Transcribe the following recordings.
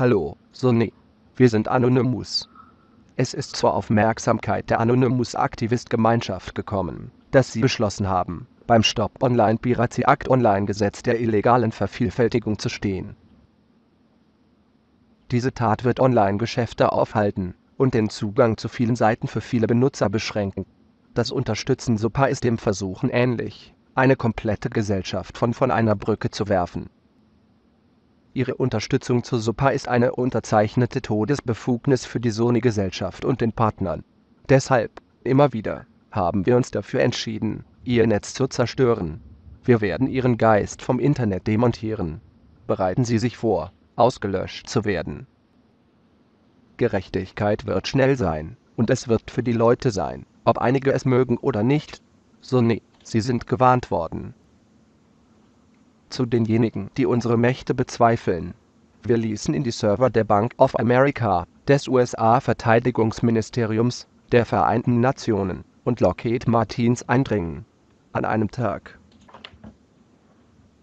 Hallo, Sonny. Wir sind Anonymous. Es ist zur Aufmerksamkeit der Anonymous-Aktivist-Gemeinschaft gekommen, dass sie beschlossen haben, beim Stop Online Piracy Act Online Gesetz der illegalen Vervielfältigung zu stehen. Diese Tat wird Online-Geschäfte aufhalten und den Zugang zu vielen Seiten für viele Benutzer beschränken. Das Unterstützen SOPA ist dem Versuchen ähnlich, eine komplette Gesellschaft von von einer Brücke zu werfen. Ihre Unterstützung zur SUPA ist eine unterzeichnete Todesbefugnis für die Sony-Gesellschaft und den Partnern. Deshalb, immer wieder, haben wir uns dafür entschieden, ihr Netz zu zerstören. Wir werden ihren Geist vom Internet demontieren. Bereiten Sie sich vor, ausgelöscht zu werden. Gerechtigkeit wird schnell sein, und es wird für die Leute sein, ob einige es mögen oder nicht. Sony, Sie sind gewarnt worden zu denjenigen, die unsere Mächte bezweifeln. Wir ließen in die Server der Bank of America, des USA-Verteidigungsministeriums, der Vereinten Nationen und Lockheed Martins eindringen. An einem Tag.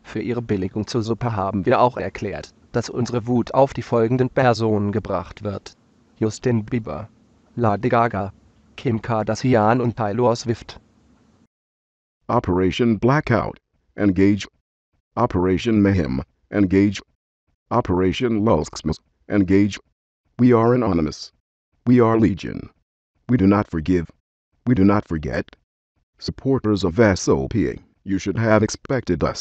Für ihre Billigung zur Suppe haben wir auch erklärt, dass unsere Wut auf die folgenden Personen gebracht wird. Justin Bieber, Lady Gaga, Kim Kardashian und Taylor Swift. Operation Blackout. Engage Operation Mayhem, engage. Operation Lulzmas, engage. We are anonymous. We are legion. We do not forgive. We do not forget. Supporters of SOP, you should have expected us.